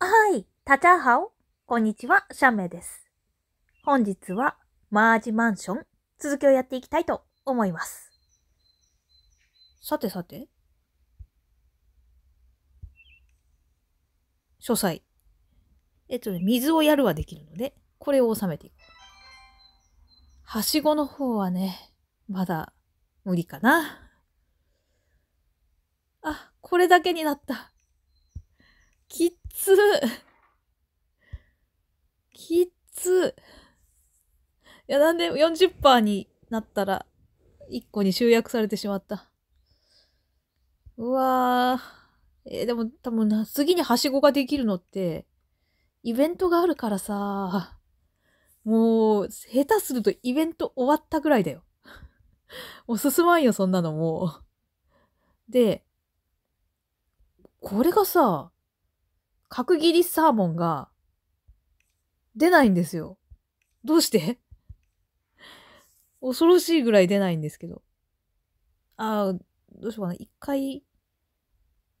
はい、タチャハオ。こんにちは、シャンメイです。本日は、マージマンション、続きをやっていきたいと思います。さてさて。書斎。えっとね、水をやるはできるので、これを収めていく。はしごの方はね、まだ無理かな。あ、これだけになった。キッつきついや、なんで40%になったら、1個に集約されてしまった。うわー。えー、でも多分な、次にはしごができるのって、イベントがあるからさ、もう、下手するとイベント終わったぐらいだよ。もう進まんよ、そんなのもう。で、これがさ、角切りサーモンが出ないんですよ。どうして恐ろしいぐらい出ないんですけど。ああ、どうしようかな。一回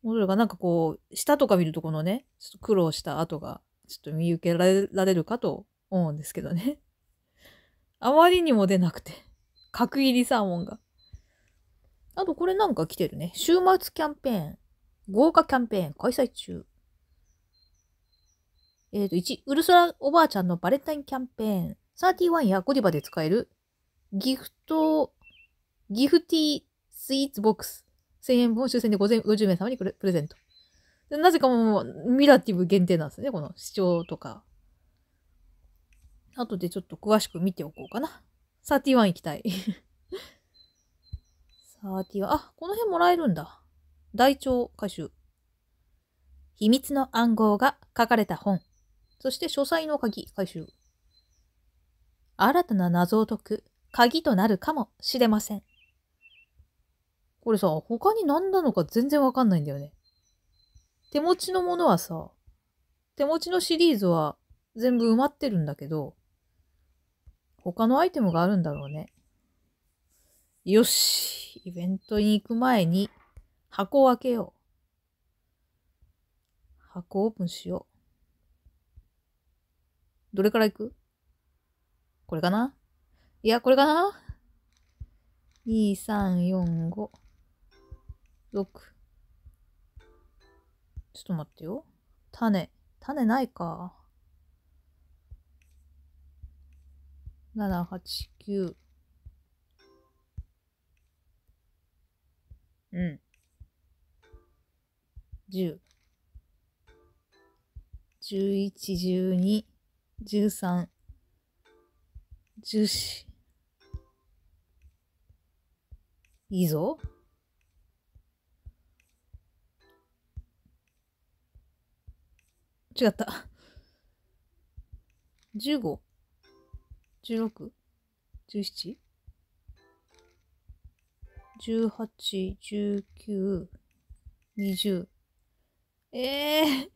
戻るか。なんかこう、下とか見るとこのね、ちょっと苦労した跡が、ちょっと見受けられるかと思うんですけどね。あまりにも出なくて。角切りサーモンが。あとこれなんか来てるね。週末キャンペーン。豪華キャンペーン開催中。えっ、ー、と、1、ウルソラおばあちゃんのバレンタインキャンペーン。31やゴディバで使えるギフト、ギフティースイーツボックス。1000円分抽選で50名様にプレゼント。なぜかもう、ミラティブ限定なんですね。この視聴とか。後でちょっと詳しく見ておこうかな。31行きたい。31、あ、この辺もらえるんだ。台帳歌手。秘密の暗号が書かれた本。そして書斎の鍵回収。新たな謎を解く鍵となるかもしれません。これさ、他に何なのか全然わかんないんだよね。手持ちのものはさ、手持ちのシリーズは全部埋まってるんだけど、他のアイテムがあるんだろうね。よし、イベントに行く前に箱を開けよう。箱オープンしよう。どれから行くこれかないや、これかな ?2、3、4、5、6。ちょっと待ってよ。種。種ないか。7、8、9。うん。10。11、12。十三、十四。いいぞ。違った。十五、十六、十七、十八、十九、二十。ええ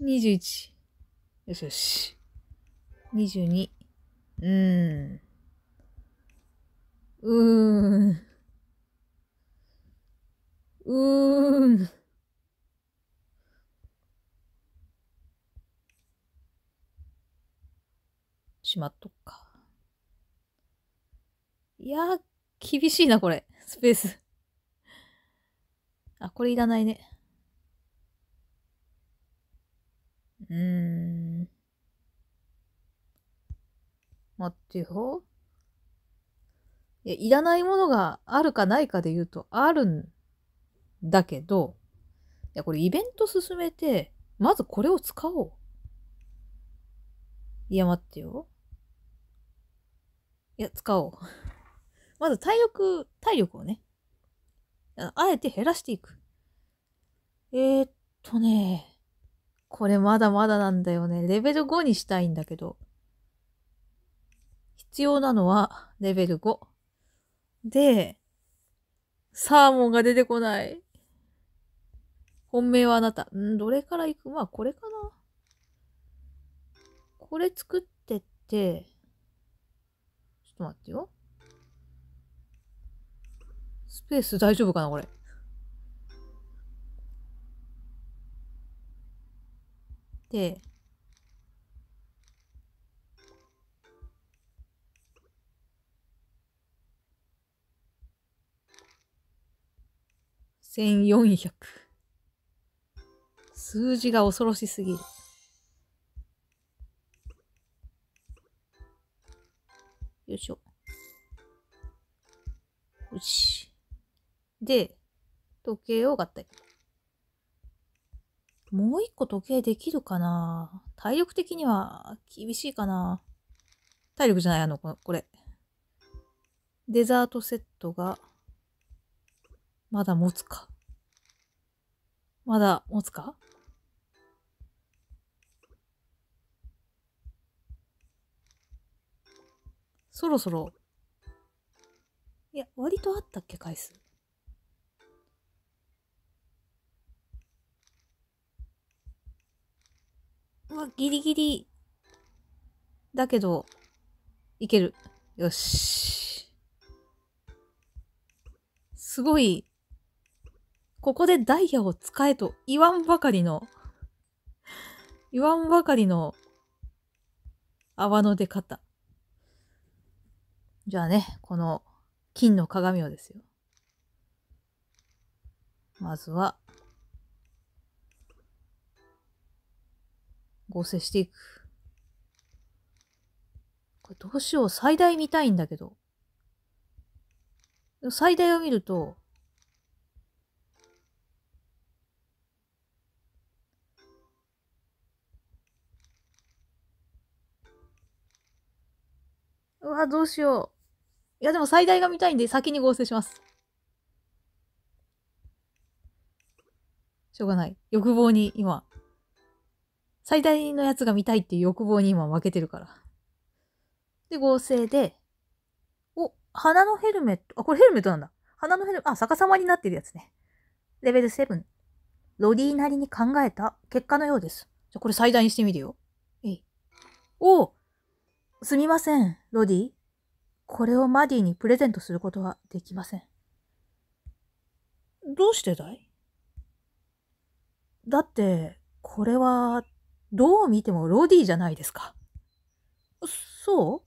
二十一。よしよし。22。うーん。うーん。うーん。しまっとくか。いや厳しいな、これ。スペース。あ、これいらないね。うーん。待ってよ。いや、いらないものがあるかないかで言うと、あるんだけど、いや、これイベント進めて、まずこれを使おう。いや、待ってよ。いや、使おう。まず体力、体力をね、あえて減らしていく。えー、っとね、これまだまだなんだよね。レベル5にしたいんだけど。必要なのはレベル5。で、サーモンが出てこない。本命はあなた。んどれから行くまあ、これかな。これ作ってって、ちょっと待ってよ。スペース大丈夫かなこれ。で、1400。数字が恐ろしすぎる。よいしょ。よし。で、時計を合体。もう一個時計できるかな体力的には厳しいかな体力じゃない、あの、これ。デザートセットがまだ持つか。まだ持つかそろそろ。いや、割とあったっけ、回数。うわ、ギリギリ。だけど、いける。よし。すごい、ここでダイヤを使えと言わんばかりの、言わんばかりの泡の出方。じゃあね、この金の鏡をですよ。まずは、合成していく。これどうしよう。最大見たいんだけど。最大を見ると、うわ、どうしよう。いや、でも最大が見たいんで先に合成します。しょうがない。欲望に今。最大のやつが見たいっていう欲望に今負けてるから。で、合成で、お、鼻のヘルメット。あ、これヘルメットなんだ。鼻のヘルメット、あ、逆さまになってるやつね。レベル7。ロディなりに考えた結果のようです。じゃ、これ最大にしてみるよ。えい。おすみません、ロディ。これをマディにプレゼントすることはできません。どうしてだいだって、これは、どう見てもロディじゃないですか。そう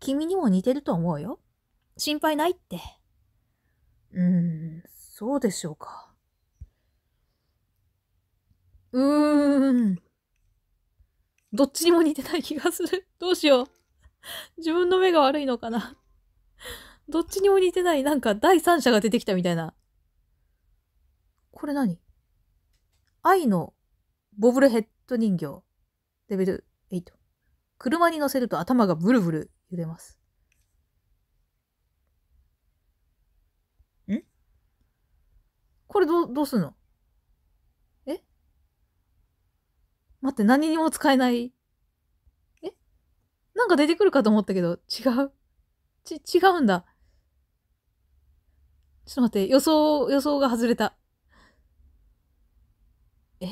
君にも似てると思うよ。心配ないって。うーん、そうでしょうか。うーん。どっちにも似てない気がする。どうしよう。自分の目が悪いのかな どっちにも似てない。なんか第三者が出てきたみたいな。これ何愛のボブルヘッド人形。レベル8。車に乗せると頭がブルブル揺れます。んこれどう、どうすんのえ待って、何にも使えない。なんか出てくるかと思ったけど、違う。ち、違うんだ。ちょっと待って、予想、予想が外れた。え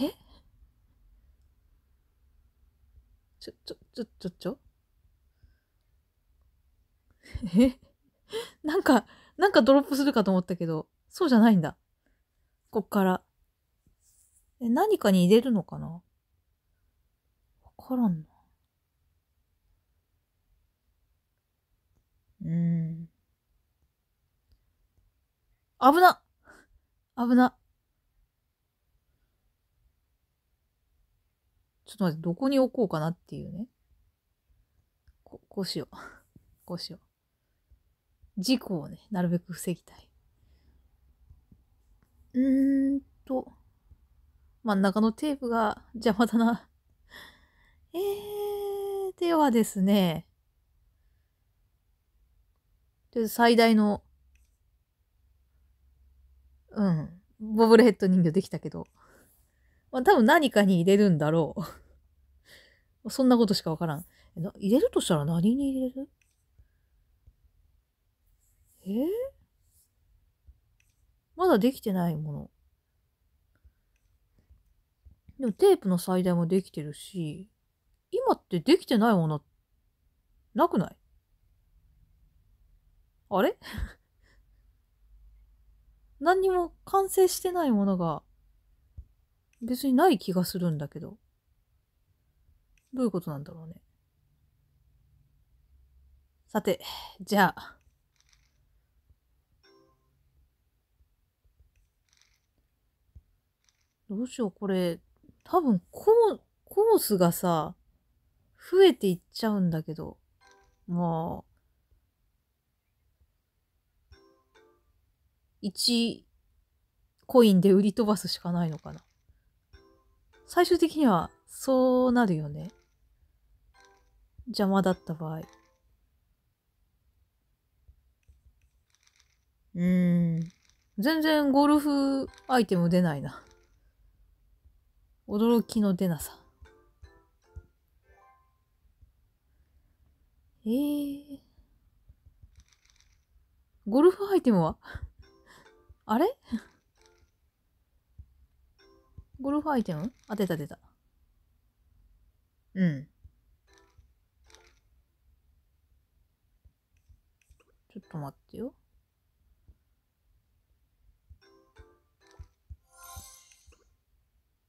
ちょ、ちょ、ちょ、ちょ、ちょ。えなんか、なんかドロップするかと思ったけど、そうじゃないんだ。こっから。え、何かに入れるのかなわからんな。うん。危な危な。ちょっと待って、どこに置こうかなっていうね。ここうしよう。こうしよう。事故をね、なるべく防ぎたい。うーんと。真ん中のテープが邪魔だな。えー、ではですね。で、最大の、うん、ボブルヘッド人形できたけど、まあ多分何かに入れるんだろう。そんなことしかわからん。入れるとしたら何に入れるえー、まだできてないもの。でもテープの最大もできてるし、今ってできてないものなくないあれ 何にも完成してないものが別にない気がするんだけど。どういうことなんだろうね。さて、じゃあ。どうしよう、これ、多分コー、コースがさ、増えていっちゃうんだけど。まあ、1コインで売り飛ばすしかないのかな。最終的にはそうなるよね。邪魔だった場合。うーん。全然ゴルフアイテム出ないな。驚きの出なさ。ええー。ゴルフアイテムはあれゴルフアイテムあ、出た出た。うん。ちょっと待ってよ。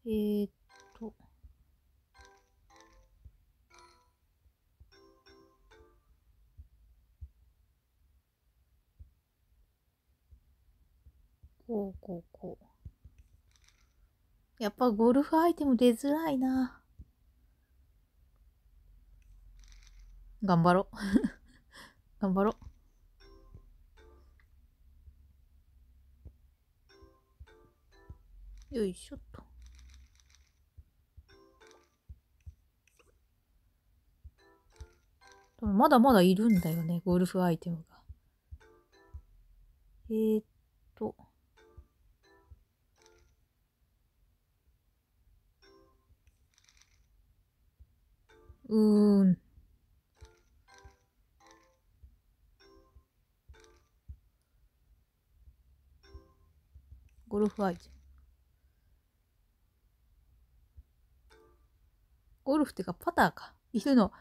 えー、っっぱゴルフアイテム出づらいな。頑張ろう。頑張ろう。よいしょっと。まだまだいるんだよね、ゴルフアイテムが。えー、っと。うーん。ゴルフアイテムゴルフっていうかパターか。いうの、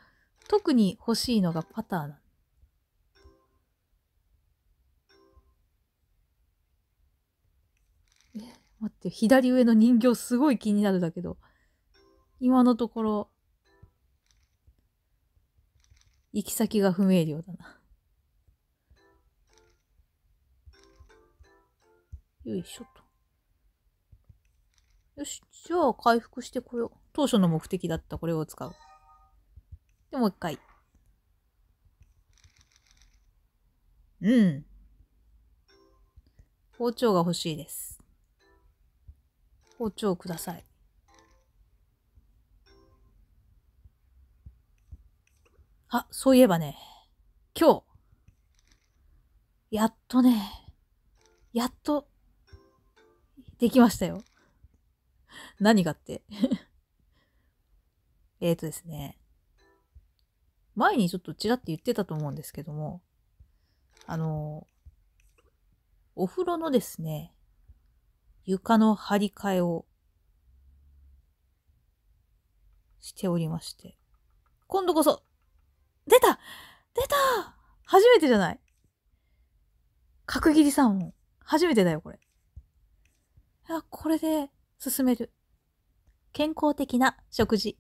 特に欲しいのがパターなの。え、待って、左上の人形すごい気になるだけど、今のところ行き先が不明瞭だな。よいしょと。よし、じゃあ回復してこよう。当初の目的だったこれを使う。で、もう一回。うん。包丁が欲しいです。包丁ください。あ、そういえばね、今日、やっとね、やっと、できましたよ。何がって えっとですね、前にちょっとちらって言ってたと思うんですけども、あの、お風呂のですね、床の張り替えをしておりまして、今度こそ出た出た初めてじゃない角切りサーモン。初めてだよ、これ。あ、これで進める。健康的な食事。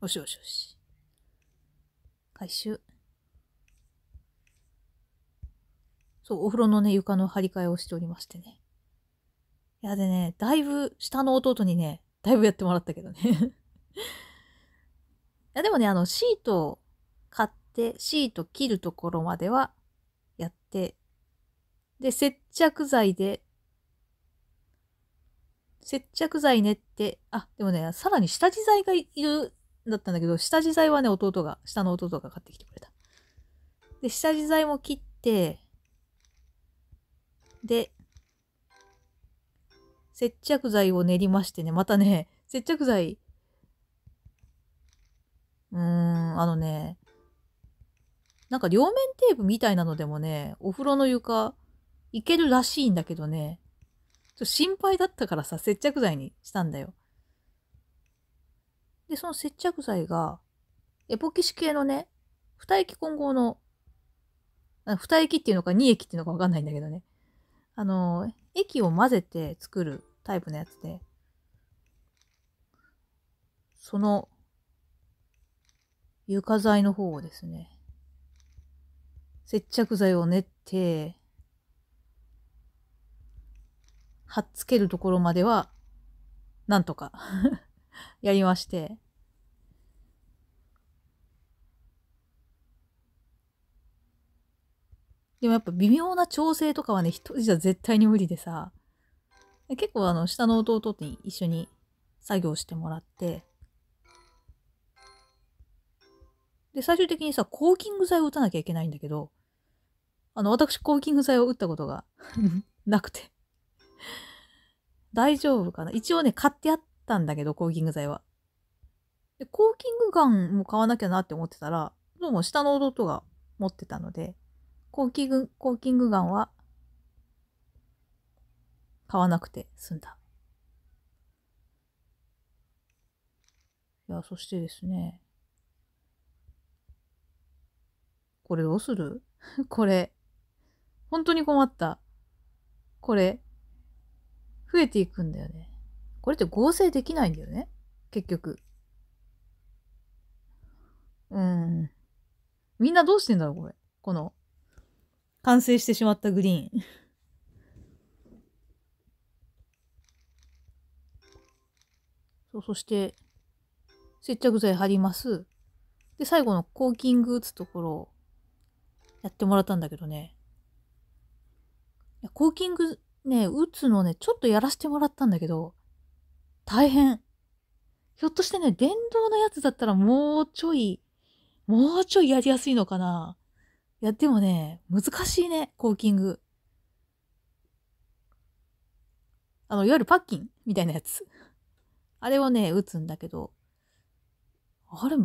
よしよしよし。回収。そう、お風呂のね、床の張り替えをしておりましてね。いや、でね、だいぶ下の弟にね、だいぶやってもらったけどねやでもね、あの、シートを買って、シート切るところまではやって、で、接着剤で、接着剤練って、あ、でもね、さらに下地剤がいるんだったんだけど、下地剤はね、弟が、下の弟が買ってきてくれた。で、下地剤も切って、で、接着剤を練りましてね、またね、接着剤うーん、あのね、なんか両面テープみたいなのでもね、お風呂の床、いけるらしいんだけどね、ちょ心配だったからさ、接着剤にしたんだよ。で、その接着剤が、エポキシ系のね、二液混合の、二液っていうのか二液っていうのかわかんないんだけどね。あの、液を混ぜて作るタイプのやつで、その床材の方をですね、接着剤を練って、貼っつけるところまでは、なんとか やりまして、でもやっぱ微妙な調整とかはね、一人じゃ絶対に無理でさ、結構あの、下の弟に一緒に作業してもらって、で、最終的にさ、コーキング剤を打たなきゃいけないんだけど、あの、私、コーキング剤を打ったことがなくて大丈夫かな一応ね、買ってあったんだけど、コーキング剤は。で、コーキングガンも買わなきゃなって思ってたら、どうも下の弟が持ってたので、コーキング、コーキングガンは、買わなくて済んだ。いや、そしてですね、これどうする これ。本当に困った。これ。増えていくんだよね。これって合成できないんだよね。結局。うん。みんなどうしてんだろう、これ。この、完成してしまったグリーン。そう、そして、接着剤貼ります。で、最後のコーキング打つところをやってもらったんだけどね。コーキングね、打つのね、ちょっとやらせてもらったんだけど、大変。ひょっとしてね、電動のやつだったらもうちょい、もうちょいやりやすいのかな。やってもね、難しいね、コーキング。あの、いわゆるパッキンみたいなやつ。あれをね、打つんだけど、あれ、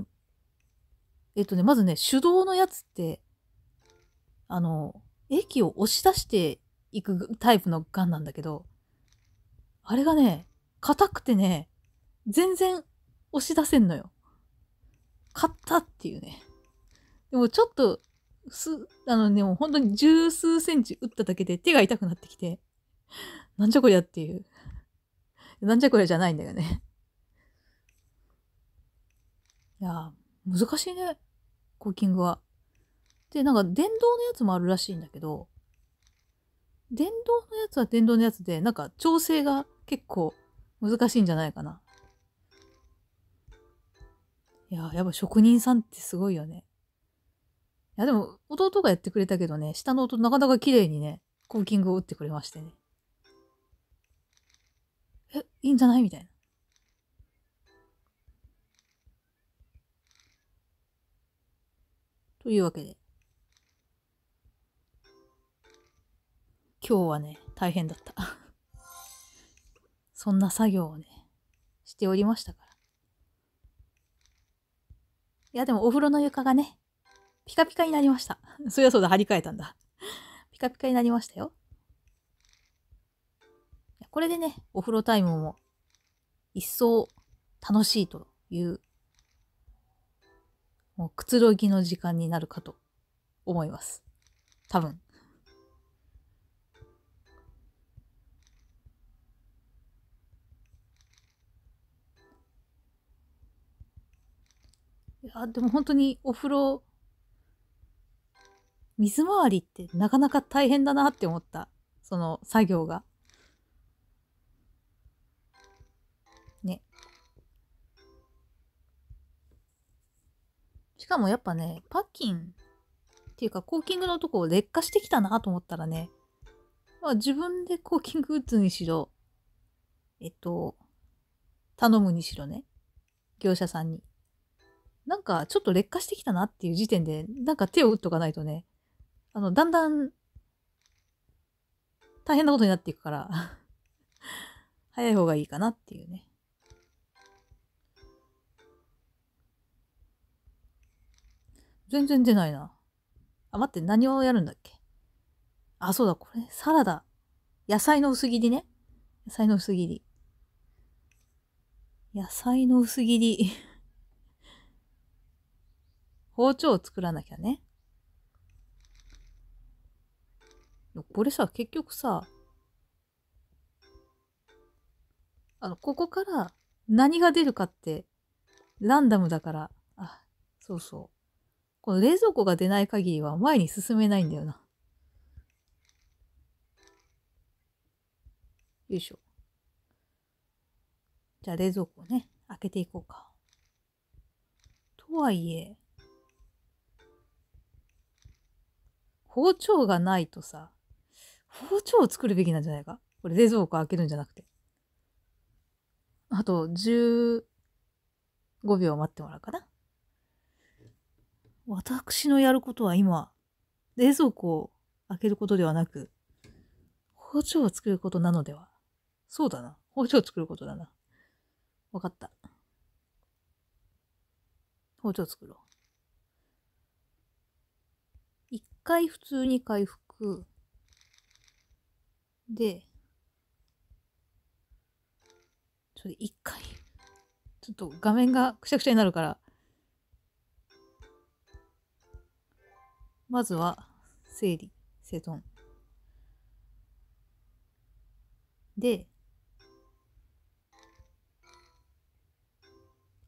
えっとね、まずね、手動のやつって、あの、液を押し出していくタイプのガンなんだけど、あれがね、硬くてね、全然押し出せんのよ。買ったっていうね。でもちょっと、す、あのね、もう本当に十数センチ打っただけで手が痛くなってきて、なんじゃこりゃっていう。なんじゃこりゃじゃないんだよね。いや難しいね、コーキングは。で、なんか電動のやつもあるらしいんだけど、電動のやつは電動のやつで、なんか調整が結構難しいんじゃないかな。いや、やっぱ職人さんってすごいよね。いや、でも弟がやってくれたけどね、下の弟なかなか綺麗にね、コーキングを打ってくれましてね。え、いいんじゃないみたいな。というわけで。今日はね、大変だった。そんな作業をね、しておりましたから。いや、でもお風呂の床がね、ピカピカになりました。そりゃそうだ、張り替えたんだ。ピカピカになりましたよ。これでね、お風呂タイムも一層楽しいという、もうくつろぎの時間になるかと思います。多分。あでも本当にお風呂、水回りってなかなか大変だなって思った。その作業が。ね。しかもやっぱね、パッキンっていうかコーキングのとこ劣化してきたなと思ったらね、まあ自分でコーキング打つにしろ、えっと、頼むにしろね、業者さんに。なんかちょっと劣化してきたなっていう時点で、なんか手を打っとかないとね、あの、だんだん、大変なことになっていくから 早い方がいいかなっていうね。全然出ないな。あ、待って、何をやるんだっけあ、そうだ、これ、サラダ。野菜の薄切りね。野菜の薄切り。野菜の薄切り包丁を作らなきゃね。これさ、結局さ、あの、ここから何が出るかって、ランダムだから、あ、そうそう。この冷蔵庫が出ない限りは前に進めないんだよな。よいしょ。じゃあ冷蔵庫ね、開けていこうか。とはいえ、包丁がないとさ、包丁を作るべきなんじゃないかこれ冷蔵庫開けるんじゃなくて。あと、15秒待ってもらうかな。私のやることは今、冷蔵庫を開けることではなく、包丁を作ることなのでは。そうだな。包丁を作ることだな。わかった。包丁を作ろう。回普通に回復。で、ちょっと一回、ちょっと画面がくしゃくしゃになるから、まずは整理、整頓。で、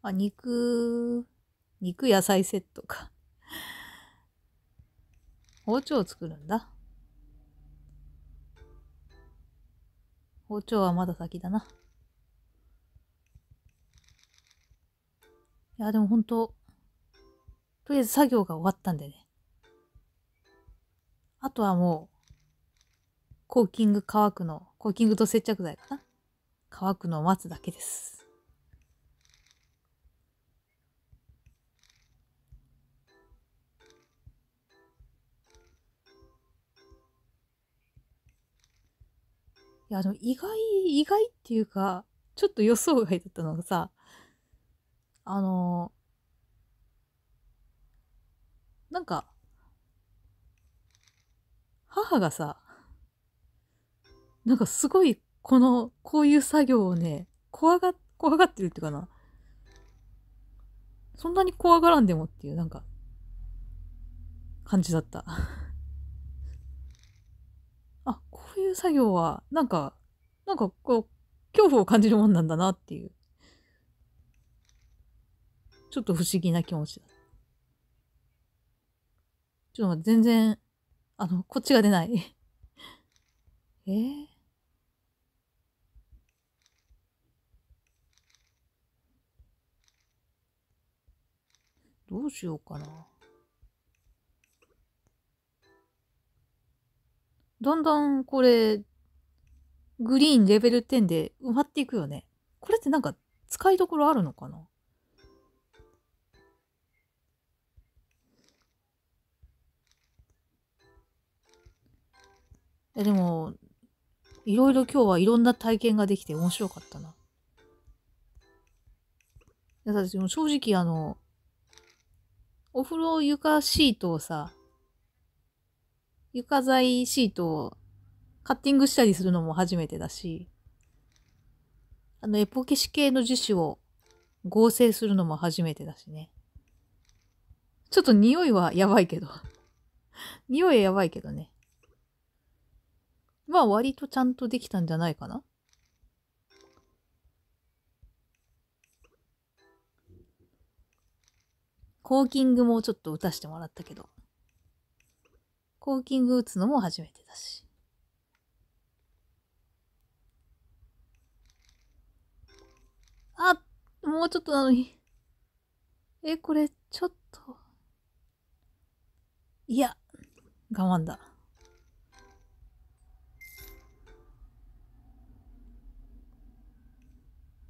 あ、肉、肉野菜セットか。包丁を作るんだ。包丁はまだ先だな。いや、でも本当とりあえず作業が終わったんでね。あとはもう、コーキング乾くの、コーキングと接着剤かな乾くのを待つだけです。いや、あの、意外、意外っていうか、ちょっと予想外だったのがさ、あのなんか、母がさ、なんかすごい、この、こういう作業をね、怖が、怖がってるっていうかな。そんなに怖がらんでもっていう、なんか、感じだった。ういう作業は、なんか、なんかこう、恐怖を感じるもんなんだなっていう。ちょっと不思議な気持ちだ。ちょっと待って、全然、あの、こっちが出ない。えー、どうしようかな。だんだんこれ、グリーンレベル10で埋まっていくよね。これってなんか使いどころあるのかなえ、でも、いろいろ今日はいろんな体験ができて面白かったな。や、私も正直あの、お風呂床シートをさ、床材シートをカッティングしたりするのも初めてだし、あの、エポケシ系の樹脂を合成するのも初めてだしね。ちょっと匂いはやばいけど 匂いはやばいけどね。まあ割とちゃんとできたんじゃないかな。コーキングもちょっと打たせてもらったけど。コーキング打つのも初めてだし。あもうちょっとなのに。え、これ、ちょっと。いや、我慢だ。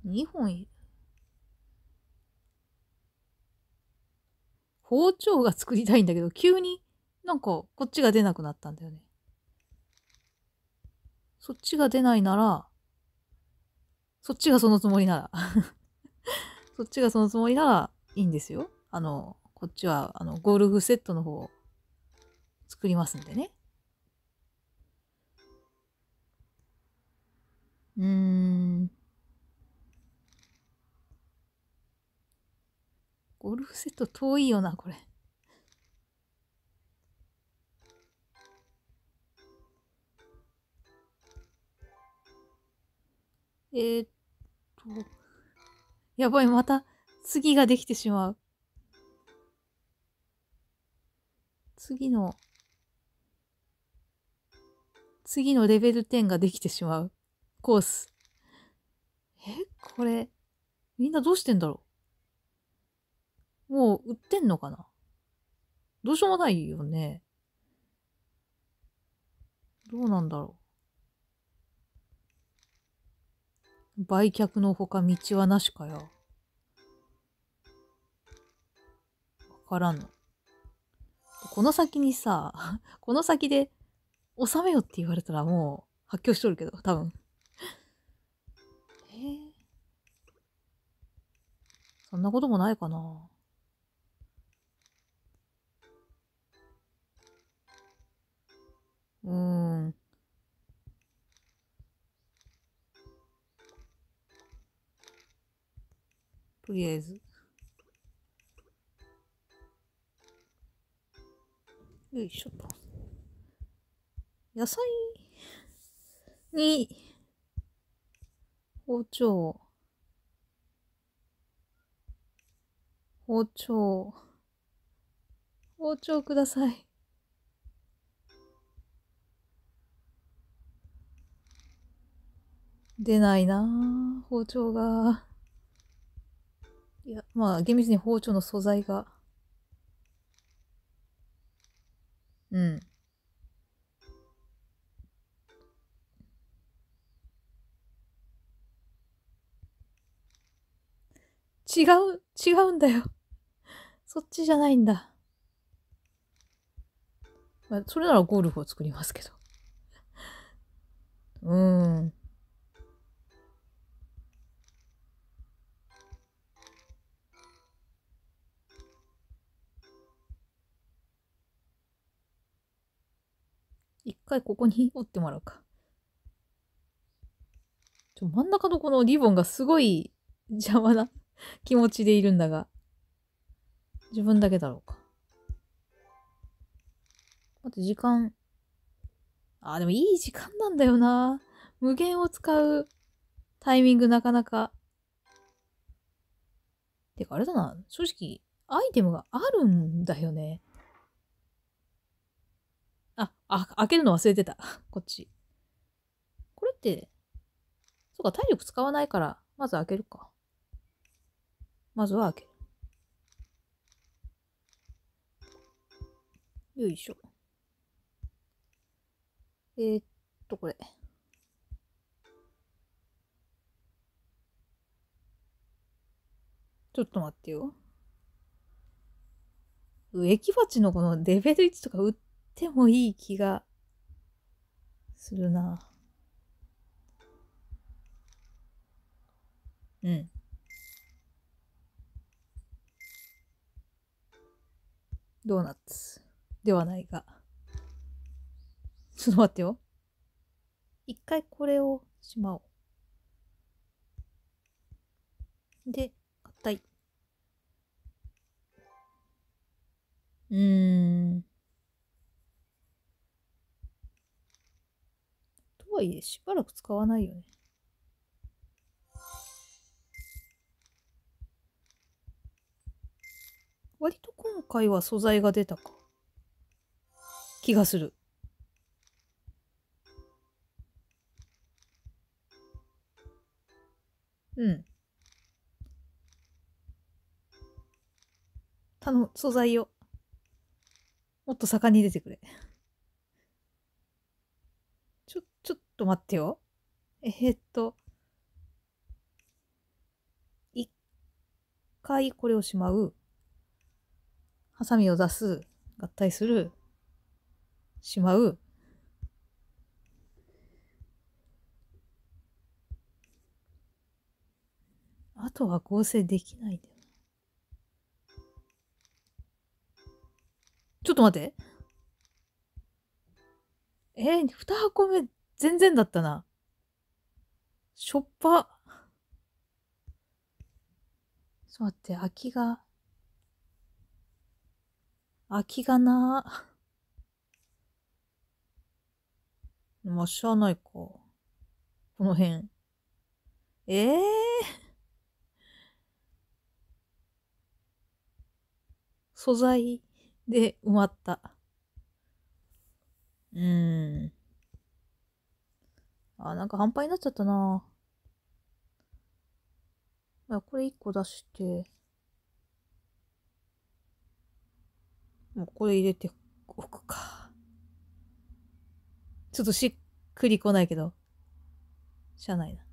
2本いる。包丁が作りたいんだけど、急になんかこっちが出なくなったんだよね。そっちが出ないなら、そっちがそのつもりなら そっちがそのつもりならいいんですよ。あの、こっちは、あの、ゴルフセットの方、作りますんでね。うーん。ゴルフセット遠いよな、これ。えー、っと、やばい、また次ができてしまう。次の、次のレベル10ができてしまう。コース。え、これ、みんなどうしてんだろうもう売ってんのかなどうしようもないよね。どうなんだろう売却のほか道はなしかよ。わからんの。この先にさ、この先で収めよって言われたらもう発狂しとるけど、多分。えー、そんなこともないかな。うーん。とりあえず。よいしょと。野菜に包丁、包丁、包丁ください。出ないな包丁が。いや、まあ、厳密に包丁の素材が。うん。違う、違うんだよ。そっちじゃないんだ。まあ、それならゴルフを作りますけど。うーん。回ここに折ってもらうか。ちょ、真ん中のこのリボンがすごい邪魔な気持ちでいるんだが。自分だけだろうか。あと時間。あ、でもいい時間なんだよな。無限を使うタイミングなかなか。てかあれだな。正直、アイテムがあるんだよね。あ、開けるの忘れてた。こっち。これって、そうか、体力使わないから、まず開けるか。まずは開ける。よいしょ。えー、っと、これ。ちょっと待ってよ。植木鉢のこのレベル1とか打って、てもいい気がするな。うん。ドーナツではないが。ちょっと待ってよ。一回これをしまおう。で、硬い。うーん。とはいえ、しばらく使わないよね。割と今回は素材が出たか。気がする。うん。頼む、素材を。もっと盛んに出てくれ。と待ってよ。えー、っと、一回これをしまう。ハサミを出す。合体する。しまう。あとは合成できないで。ちょっと待って。えー、2箱目全然だったな。しょっぱ。そう待って、空きが。空きがな。もうしゃあないか。この辺。ええー、素材で埋まった。うーん。あ、なんか半端になっちゃったな。ぁ。あ、これ1個出して、もうこれ入れておくか。ちょっとしっくりこないけど、しゃあないな。い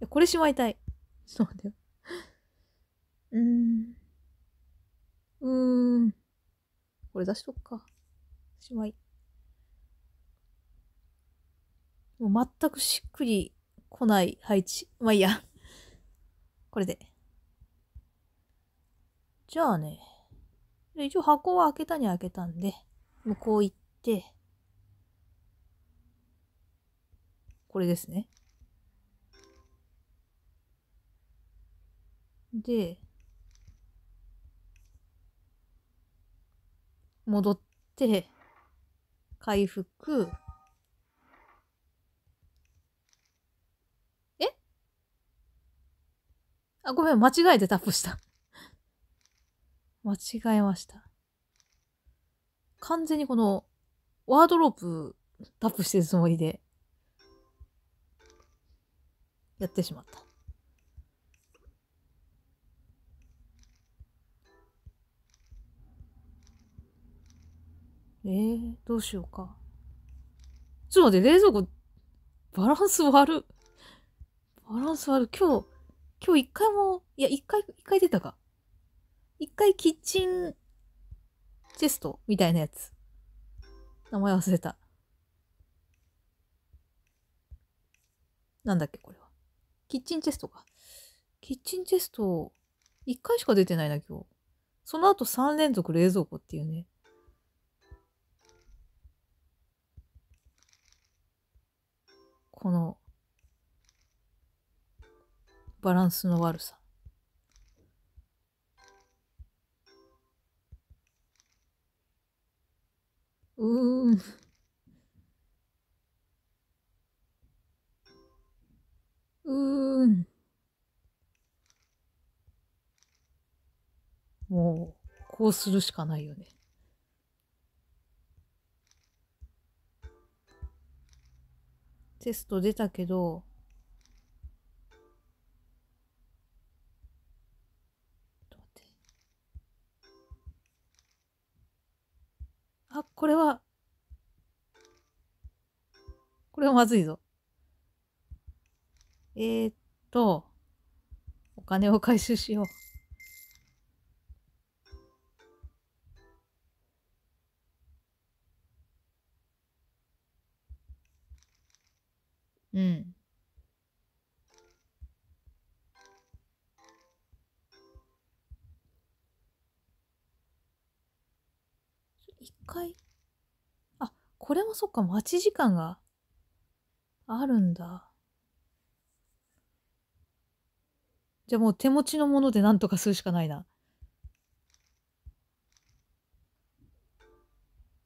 や、これしまいたい。ちょっと待ってよ。うーん。うーん。これ出しとくか。しまい。もう全くしっくりこない配置。まあいいや。これで。じゃあね。一応箱は開けたに開けたんで、向こう行って、これですね。で、戻って、回復、あ、ごめん、間違えてタップした。間違えました。完全にこの、ワードロープタップしてるつもりで、やってしまった。えー、どうしようか。ちょっと待って、冷蔵庫、バランス悪。バランス悪。今日、今日一回も、いや、一回、一回出たか。一回キッチンチェストみたいなやつ。名前忘れた。なんだっけ、これは。キッチンチェストか。キッチンチェスト、一回しか出てないな、今日。その後三連続冷蔵庫っていうね。このバランスの悪さ。うーん。うーん。もう、こうするしかないよね。テスト出たけど、あ、これは、これはまずいぞ。えー、っと、お金を回収しよう。うん。これもそっか、待ち時間があるんだ。じゃあもう手持ちのもので何とかするしかないな。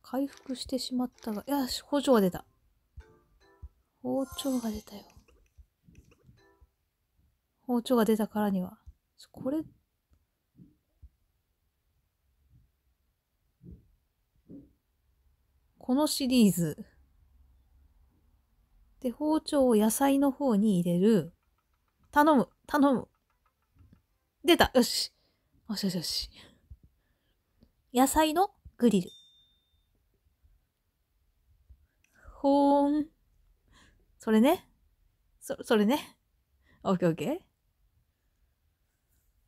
回復してしまったが、よし、補助が出た。包丁が出たよ。包丁が出たからには。これ、このシリーズ。で、包丁を野菜の方に入れる。頼む頼む出たよしよしよしよし。野菜のグリル。ほーん。それね。そ、それね。オッケーオッケー。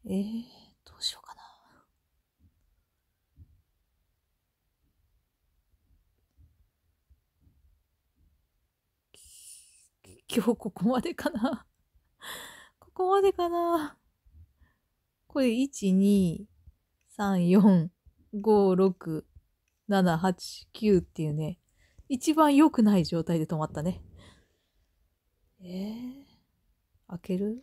えー今日ここまでかな ここまでかなこれ、1、2、3、4、5、6、7、8、9っていうね、一番良くない状態で止まったね。えー、開ける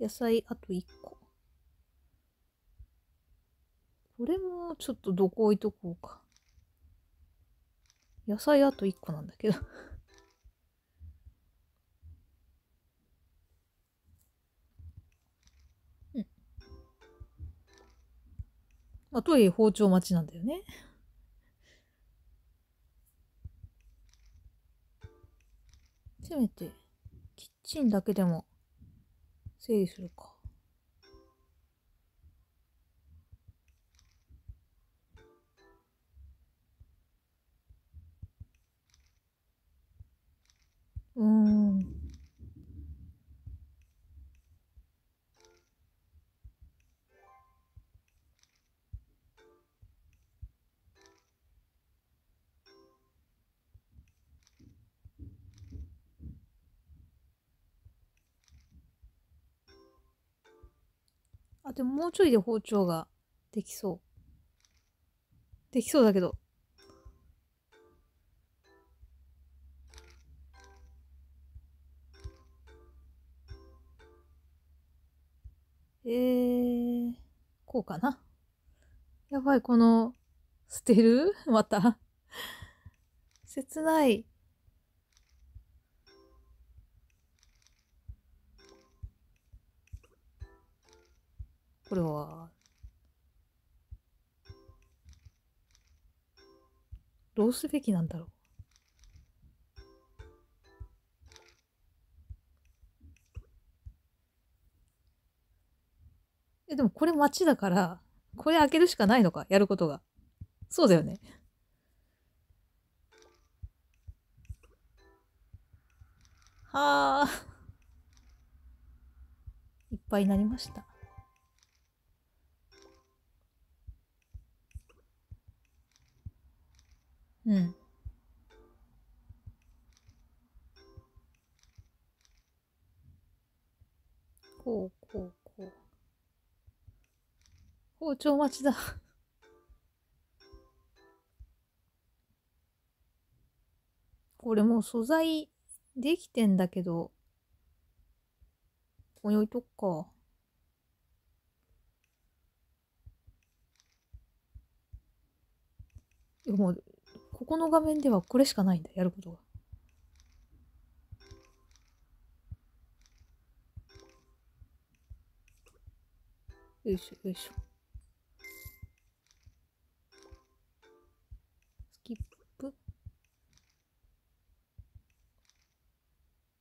野菜あと1個。これもちょっとどこ置いとこうか。野菜あと1個なんだけどうん。あ、とはいえ包丁待ちなんだよね。せめて、キッチンだけでも整理するか。あ、でももうちょいで包丁ができそう。できそうだけど。えー、こうかな。やばい、この、捨てる また。切ない。これは、どうすべきなんだろう。え、でもこれ街だから、これ開けるしかないのか、やることが。そうだよね。はあ。いっぱいになりました。長待ちだこれもう素材できてんだけど、ここに置いとっか。もう、ここの画面ではこれしかないんだ、やることが。よいしょ、よいしょ。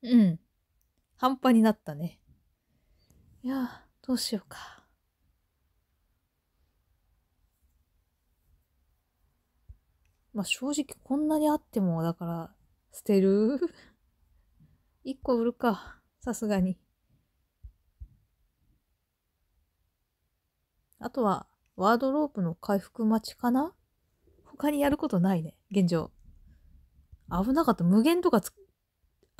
うん。半端になったね。いやどうしようか。まあ正直こんなにあっても、だから、捨てる 一個売るか。さすがに。あとは、ワードロープの回復待ちかな他にやることないね、現状。危なかった。無限とかつ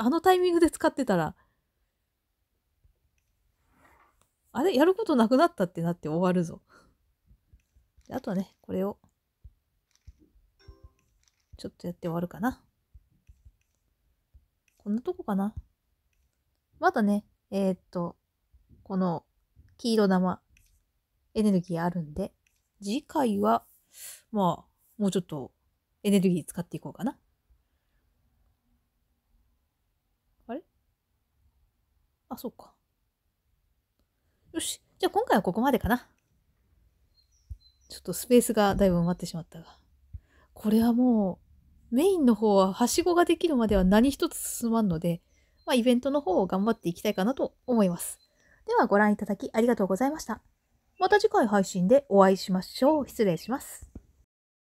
あのタイミングで使ってたら、あれやることなくなったってなって終わるぞ。あとはね、これを、ちょっとやって終わるかな。こんなとこかな。まだね、えー、っと、この黄色玉、エネルギーあるんで、次回は、まあ、もうちょっとエネルギー使っていこうかな。あ、そうか。よし。じゃあ今回はここまでかな。ちょっとスペースがだいぶ埋まってしまったが。これはもう、メインの方は、はしごができるまでは何一つ進まんので、まあ、イベントの方を頑張っていきたいかなと思います。ではご覧いただきありがとうございました。また次回配信でお会いしましょう。失礼します。